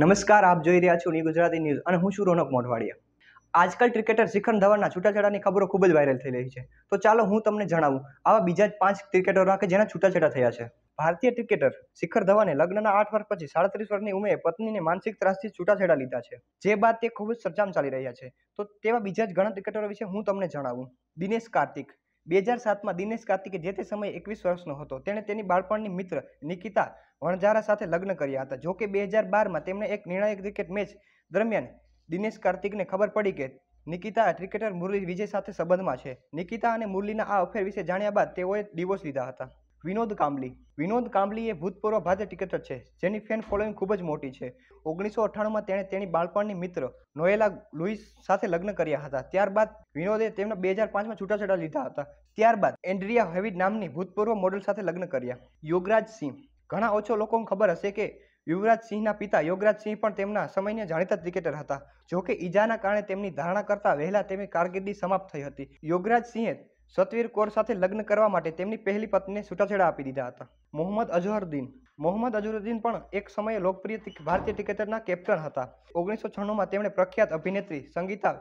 નમસ્કાર આપ જોઈ રહ્યા છો ની ગુજરાતી ન્યૂઝ અને હું છું રોનક મોઢવાડિયા આજકાલ ક્રિકેટર શિખર ધવનના છૂટાછેડાની ખબરો ખૂબ જ વાયરલ થઈ રહી છે તો ચાલો હું તમને જણાવું આવા બીજા જ પાંચ ક્રિકેટરોના કે જેના છૂટાછેડા થયા છે ભારતીય ક્રિકેટર શિખર ધવને લગ્નના આઠ વર્ષ પછી સાડત્રીસ વર્ષની ઉંમરે પત્નીને માનસિક ત્રાસથી છૂટાછેડા લીધા છે જે બાદ તે ખૂબ જ ચર્ચામાં ચાલી રહ્યા છે તો તેવા બીજા જ ઘણા ક્રિકેટરો વિશે હું તમને જણાવું દિનેશ કાર્તિક બે હજાર સાતમાં દિનેશ કાર્તિકે જે તે સમયે એકવીસ વર્ષનો હતો તેણે તેની બાળપણની મિત્ર નિકિતા વણઝારા સાથે લગ્ન કર્યા હતા જો કે બે હજાર બારમાં તેમણે એક નિર્ણાયક ક્રિકેટ મેચ દરમિયાન દિનેશ કાર્તિકને ખબર પડી કે નિકિતા ક્રિકેટર મુરલી વિજય સાથે સંબંધમાં છે નિકિતા અને મુરલીના આ અફેર વિશે જાણ્યા બાદ તેઓએ ડિવોર્સ લીધા હતા વિનોદ કાંબલી વિનોદ કાંબલી એ ભૂતપૂર્વ ભારતીય ક્રિકેટર છે જેની ફેન ફોલોઈંગ ખૂબ જ મોટી છે ઓગણીસો અઠ્ઠાણુંમાં તેણે તેની બાળપણની મિત્ર નોએલા લુઈસ સાથે લગ્ન કર્યા હતા ત્યારબાદ વિનોદે તેમના બે હજાર પાંચમાં છૂટાછેડા લીધા હતા ત્યારબાદ એન્ડ્રિયા હેવિડ નામની ભૂતપૂર્વ મોડલ સાથે લગ્ન કર્યા યોગરાજ સિંહ ઘણા ઓછો લોકોને ખબર હશે કે યુવરાજ સિંહના પિતા યોગરાજ સિંહ પણ તેમના સમયને જાણીતા ક્રિકેટર હતા જોકે ઈજાના કારણે તેમની ધારણા કરતાં વહેલા તેમની કારકિર્દી સમાપ્ત થઈ હતી યોગરાજ સિંહે સતવીર કોર સાથે લગ્ન કરવા માટે તેમની પહેલી પત્નીને છૂટાછેડા આપી દીધા હતા મોહમ્મદ અઝહરુદ્દીન મોહમ્મદ અઝહરુદ્દીન પણ એક સમયે લોકપ્રિય ભારતીય ક્રિકેટરના કેપ્ટન હતા ઓગણીસો છન્નુંમાં તેમણે પ્રખ્યાત અભિનેત્રી સંગીતા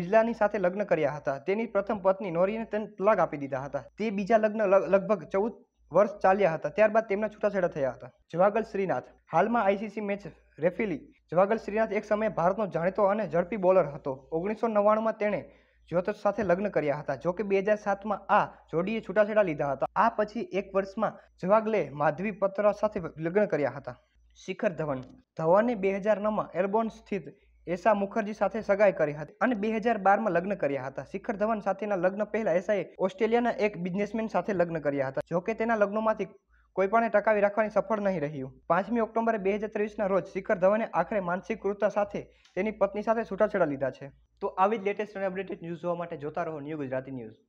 બિજલાની સાથે લગ્ન કર્યા હતા તેની પ્રથમ પત્ની નોરીને તેને તલાક આપી દીધા હતા તે બીજા લગ્ન લગભગ ચૌદ વર્ષ ચાલ્યા હતા ત્યારબાદ તેમના છૂટાછેડા થયા હતા જવાગલ શ્રીનાથ હાલમાં ICC match referee Javagal Srinath એક સમયે ભારતનો જાણીતો અને ઝડપી બોલર હતો ઓગણીસો નવ્વાણુંમાં તેણે જ્યોતિષ સાથે લગ્ન કર્યા હતા જોકે બે હજાર સાતમાં આ જોડીએ છૂટાછેડા લીધા હતા આ પછી એક વર્ષમાં જવાગલે માધવી પત્ર સાથે લગ્ન કર્યા હતા શિખર ધવન ધવને બે હજાર નવમાં એરબોર્ન સ્થિત એશા મુખર્જી સાથે સગાઈ કરી હતી અને બે હજાર બારમાં લગ્ન કર્યા હતા શિખર ધવન સાથેના લગ્ન પહેલા એસાએ ઓસ્ટ્રેલિયાના એક બિઝનેસમેન સાથે લગ્ન કર્યા હતા જોકે તેના લગ્નોમાંથી કોઈપણે ટકાવી રાખવાની સફળ નહીં રહ્યું પાંચમી ઓક્ટોબરે બે હજાર ત્રેવીસના રોજ શિખર ધવને આખરે માનસિક ક્રૂરતા સાથે તેની પત્ની સાથે છૂટાછેડા લીધા છે તો આવી જ લેટેસ્ટ અને અપડેટેડ ન્યૂઝ જોવા માટે જોતા રહો ન્યૂ ગુજરાતી ન્યૂઝ